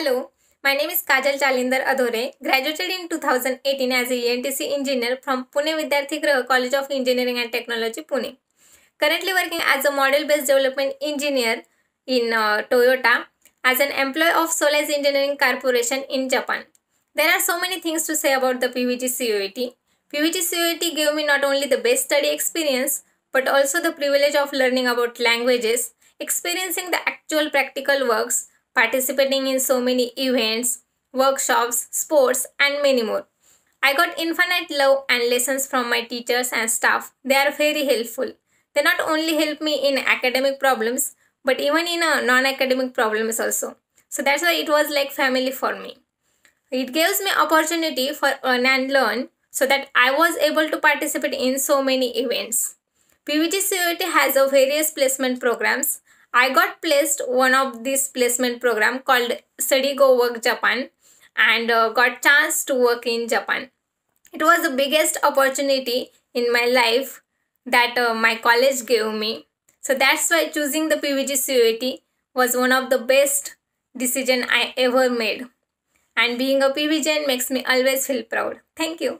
Hello, my name is Kajal Jalinder Adore, graduated in 2018 as a ENTC engineer from Pune Vidyarthi Graha College of Engineering and Technology, Pune. Currently working as a model-based development engineer in uh, Toyota as an employee of Solace Engineering Corporation in Japan. There are so many things to say about the PVG COET. PVG COET gave me not only the best study experience but also the privilege of learning about languages, experiencing the actual practical works participating in so many events, workshops, sports, and many more. I got infinite love and lessons from my teachers and staff. They are very helpful. They not only help me in academic problems, but even in uh, non-academic problems also. So that's why it was like family for me. It gives me opportunity for earn and learn so that I was able to participate in so many events. PVT CUT has a various placement programs I got placed one of this placement program called Study Go Work Japan and uh, got chance to work in Japan. It was the biggest opportunity in my life that uh, my college gave me. So that's why choosing the PVG CUET was one of the best decision I ever made. And being a PVGN makes me always feel proud. Thank you.